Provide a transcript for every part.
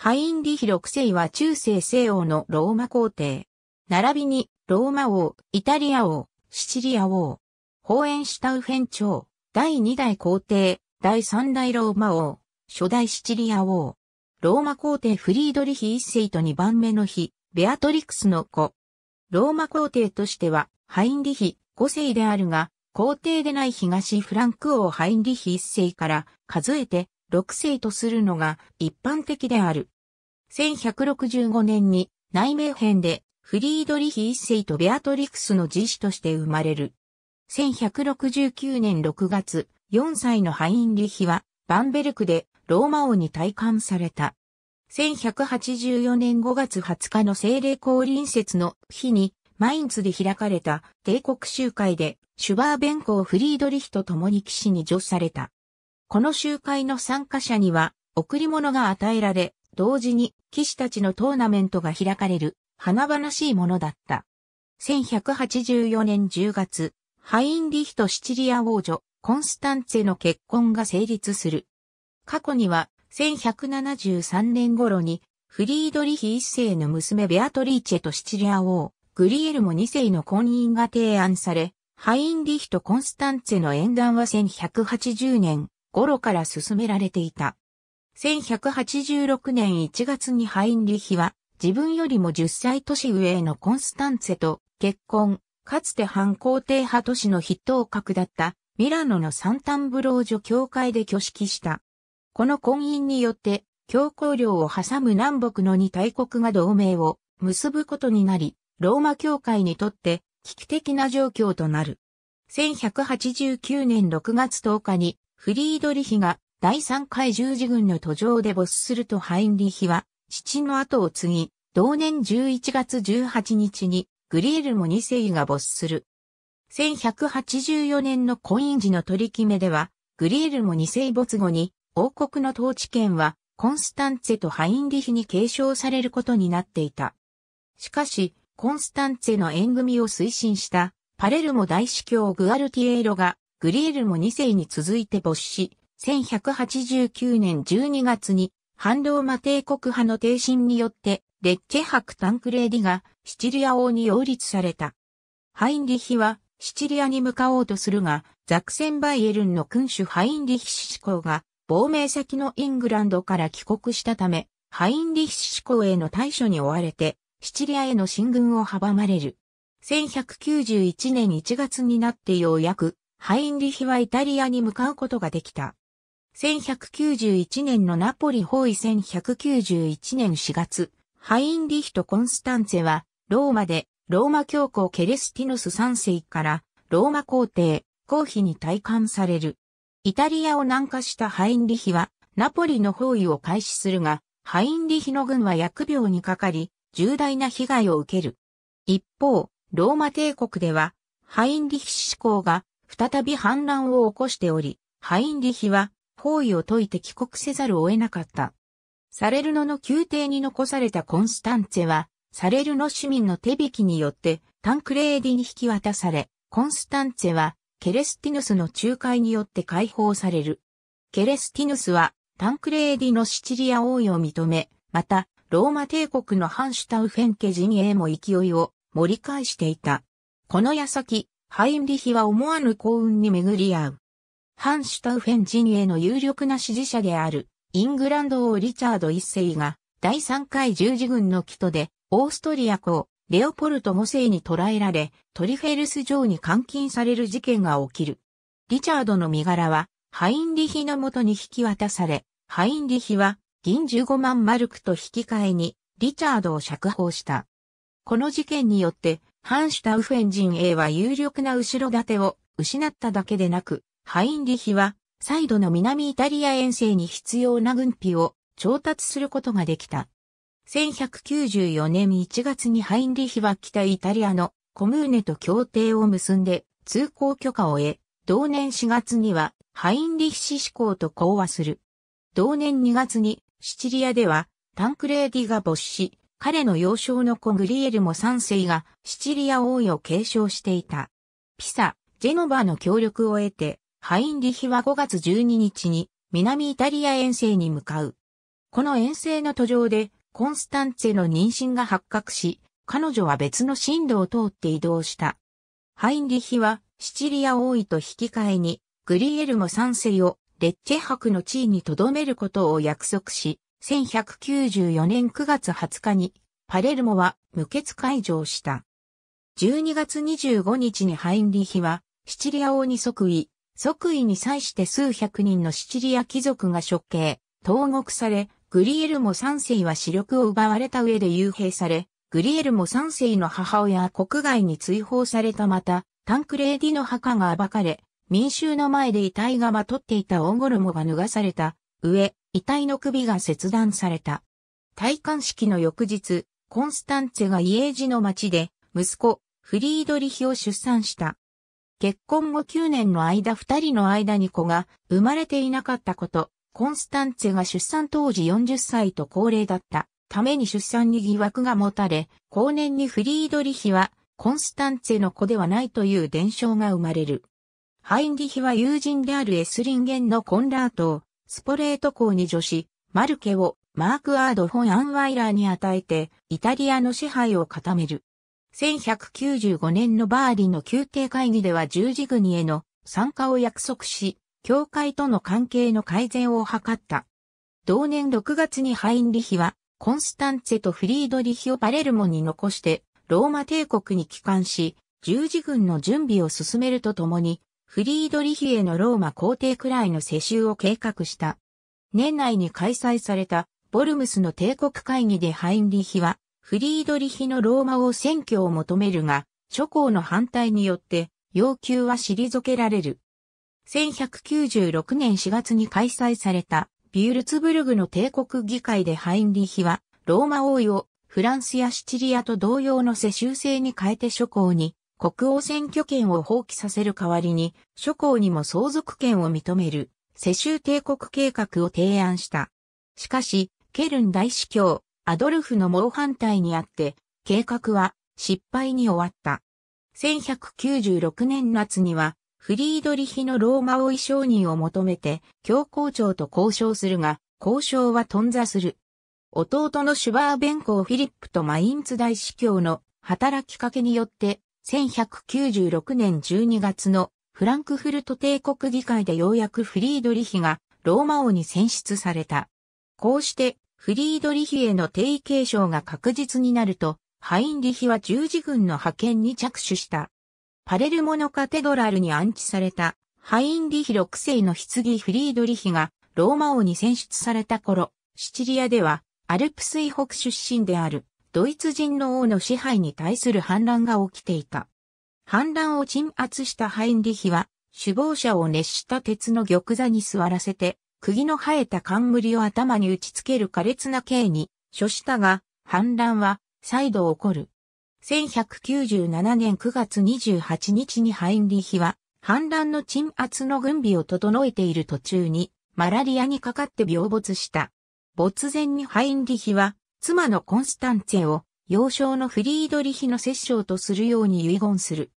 ハインリヒ6世は中世西欧のローマ皇帝。並びに、ローマ王、イタリア王、シチリア王、ホーエンシュタウフェン朝、第2代皇帝、第3代ローマ王、初代シチリア王、ローマ皇帝フリードリヒ一世と2番目の日、ベアトリクスの子。ローマ皇帝としては、ハインリヒ5世であるが、皇帝でない東フランク王ハインリヒ一世から数えて六世とするのが一般的である。1165年に内名編でフリードリヒ一世とベアトリクスの自死として生まれる。1169年6月、4歳のハインリヒはバンベルクでローマ王に退官された。1184年5月20日の聖霊降臨節の日にマインツで開かれた帝国集会でシュバーベンコー・フリードリヒと共に騎士に除された。この集会の参加者には、贈り物が与えられ、同時に騎士たちのトーナメントが開かれる、華々しいものだった。1184年10月、ハインリヒとシチリア王女、コンスタンツェの結婚が成立する。過去には、1173年頃に、フリードリヒ一世の娘ベアトリーチェとシチリア王、グリエルモ二世の婚姻が提案され、ハインリヒとコンスタンツェの縁談は1180年、頃から進められていた。1186年1月にハインリヒは自分よりも10歳年上のコンスタンツェと結婚、かつて反皇帝派都市の筆頭格だったミラノのサンタンブロージョ教会で挙式した。この婚姻によって教皇領を挟む南北の2大国が同盟を結ぶことになり、ローマ教会にとって危機的な状況となる。1189年6月10日にフリードリヒが第3回十字軍の途上で没するとハインリヒは父の後を継ぎ、同年11月18日にグリエルモ2世が没する。1184年の婚姻時の取り決めでは、グリエルモ2世没後に王国の統治権はコンスタンツェとハインリヒに継承されることになっていた。しかし、コンスタンツェの縁組を推進したパレルモ大司教グアルティエーロがグリエルも2世に続いて没し、1189年12月に反ローマ帝国派の帝臣によってレッチェ伯タンクレーディがシチリア王に擁立された。ハインリヒはシチリアに向かおうとするが、ザクセンバイエルンの君主ハインリヒシ公が亡命先のイングランドから帰国したため、ハインリヒシ公への対処に追われて、シチリアへの進軍を阻まれる。1191年1月になってようやくハインリヒはイタリアに向かうことができた。1191年のナポリ包囲1191年4月、ハインリヒとコンスタンツェは、ローマで、ローマ教皇ケレスティノス3世から、ローマ皇帝、皇妃に退官される。イタリアを南下したハインリヒは、ナポリの包囲を開始するが、ハインリヒの軍は疫病にかかり、重大な被害を受ける。一方、ローマ帝国では、ハインリヒ志向が再び反乱を起こしており、ハインリヒは包囲を解いて帰国せざるを得なかった。サレルノの宮廷に残されたコンスタンツェは、サレルノ市民の手引きによってタンクレーディに引き渡され、コンスタンツェはケレスティヌスの仲介によって解放される。ケレスティヌスはタンクレーディのシチリア王位を認め、また、ローマ帝国のハンシュタウフェンケ陣営も勢いを盛り返していた。この矢先、ハインリヒは思わぬ幸運に巡り合う。ハンシュタウフェン陣営の有力な支持者である、イングランド王リチャード一世が、第3回十字軍の基途で、オーストリア公、レオポルト母世に捕らえられ、トリフェルス城に監禁される事件が起きる。リチャードの身柄は、ハインリヒのもとに引き渡され、ハインリヒは、銀15万マルクと引き換えに、リチャードを釈放した。この事件によって、反シュタウフェン陣営は有力な後ろ盾を失っただけでなく、ハインリヒは、再度の南イタリア遠征に必要な軍費を調達することができた。1194年1月にハインリヒは北イタリアのコムーネと協定を結んで通行許可を得、同年4月にはハインリヒ氏志向と講和する。同年2月にシチリアではタンクレーディが没死、彼の幼少の子グリエルも三世がシチリア王位を継承していた。ピサ、ジェノバーの協力を得て、ハインリヒは5月12日に南イタリア遠征に向かう。この遠征の途上でコンスタンツェの妊娠が発覚し、彼女は別の進路を通って移動した。ハインリヒはシチリア王位と引き換えにグリエルモ3世をレッチェ博の地位に留めることを約束し、1194年9月20日にパレルモは無血解除した。12月25日にハインリヒはシチリア王に即位、即位に際して数百人のシチリア貴族が処刑、投獄され、グリエルモ3世は視力を奪われた上で幽閉され、グリエルモ3世の母親は国外に追放されたまた、タンクレーディの墓が暴かれ、民衆の前で遺体がまとっていたオンゴルモが脱がされた、上、遺体の首が切断された。戴冠式の翌日、コンスタンツェが家路の町で、息子、フリードリヒを出産した。結婚後9年の間二人の間に子が生まれていなかったこと、コンスタンツェが出産当時40歳と高齢だったために出産に疑惑が持たれ、後年にフリードリヒはコンスタンツェの子ではないという伝承が生まれる。ハインリヒは友人であるエスリンゲンのコンラートをスポレート校に女子、マルケをマークアード・フォン・アンワイラーに与えて、イタリアの支配を固める。1195年のバーリの宮廷会議では十字軍への参加を約束し、教会との関係の改善を図った。同年6月にハインリヒは、コンスタンツェとフリードリヒをパレルモに残して、ローマ帝国に帰還し、十字軍の準備を進めるとともに、フリードリヒへのローマ皇帝くらいの世襲を計画した。年内に開催されたボルムスの帝国会議でハインリヒは、フリードリヒのローマ王選挙を求めるが、諸侯の反対によって要求は退けられる。1196年4月に開催されたビュルツブルグの帝国議会でハインリヒは、ローマ王位をフランスやシチリアと同様の世襲制に変えて諸侯に国王選挙権を放棄させる代わりに、諸侯にも相続権を認める、世襲帝国計画を提案した。しかし、ケルン大司教、アドルフの猛反対にあって、計画は失敗に終わった。1196年夏には、フリードリヒのローマ王位承認を求めて、教皇庁と交渉するが、交渉は頓挫する。弟のシュバーベン公フィリップとマインツ大司教の働きかけによって1196年12月のフランクフルト帝国議会でようやくフリードリヒがローマ王に選出された。こうしてフリードリヒへの定位継承が確実になると、ハインリヒは十字軍の派遣に着手した。パレルモのカテドラルに安置されたハインリヒ6世の棺フリードリヒがローマ王に選出された頃、シチリアではアルプス以北出身であるドイツ人の王の支配に対する反乱が起きていた。反乱を鎮圧したハインリヒは、首謀者を熱した鉄の玉座に座らせて、釘の生えた冠を頭に打ち付ける苛烈な刑に処したが、反乱は再度起こる。1197年9月28日にハインリヒは、反乱の鎮圧の軍備を整えている途中に、マラリアにかかって病没した。没前にハインリヒは、妻のコンスタンツェを幼少のフリードリヒの摂政とするように遺言する。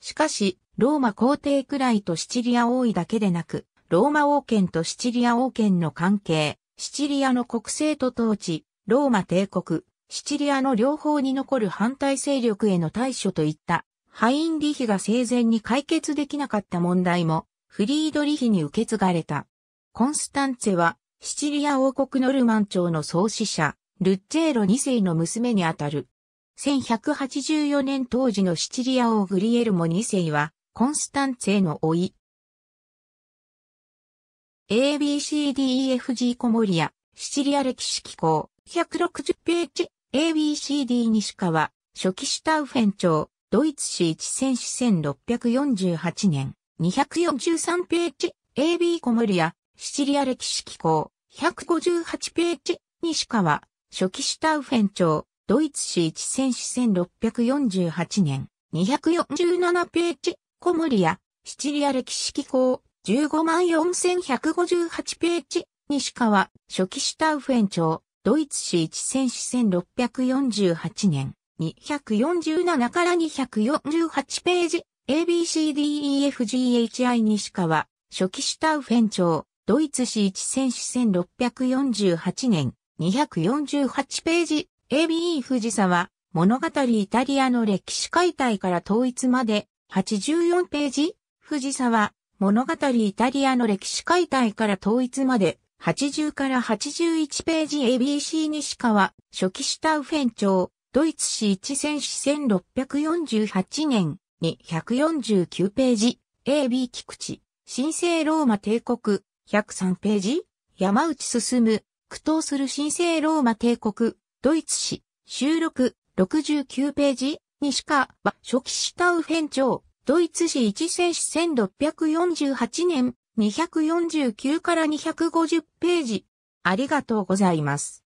しかし、ローマ皇帝くらいとシチリア王位だけでなく、ローマ王権とシチリア王権の関係、シチリアの国政と統治、ローマ帝国、シチリアの両方に残る反対勢力への対処といった、ハインリヒが生前に解決できなかった問題も、フリードリヒに受け継がれた。コンスタンツェは、シチリア王国ノルマン朝の創始者、ルッチェーロ2世の娘にあたる。1184年当時のシチリア王グリエルモ2世は、コンスタンツェの老い。ABCDEFG コモリア、シチリア歴史機構、160ページ、ABCD 西川、初期シュタウフェン朝、ドイツ史一戦史1648年、243ページ、AB コモリア、シチリア歴史機構、158ページ、西川、初期シュタウフェン朝、ドイツ史1648年、247ページ、コムリア、シチリア歴史機構、154,158ページ、西川、初期シュタウフェン朝、ドイツ史1648年、247から248ページ、ABCDEFGHI 西川、初期シュタウフェン朝、ドイツ史1648年、248ページ ABE 藤沢は物語イタリアの歴史解体から統一まで84ページ藤沢は物語イタリアの歴史解体から統一まで80から81ページ ABC 西川初期シュタウフェン朝ドイツ市一戦六1648年に149ページ AB 菊池神聖ローマ帝国103ページ山内進む、苦闘する神聖ローマ帝国、ドイツ史、収録、69ページ、西川は、初期シュタウフェン朝、ドイツ史一戦史1648年、249から250ページ。ありがとうございます。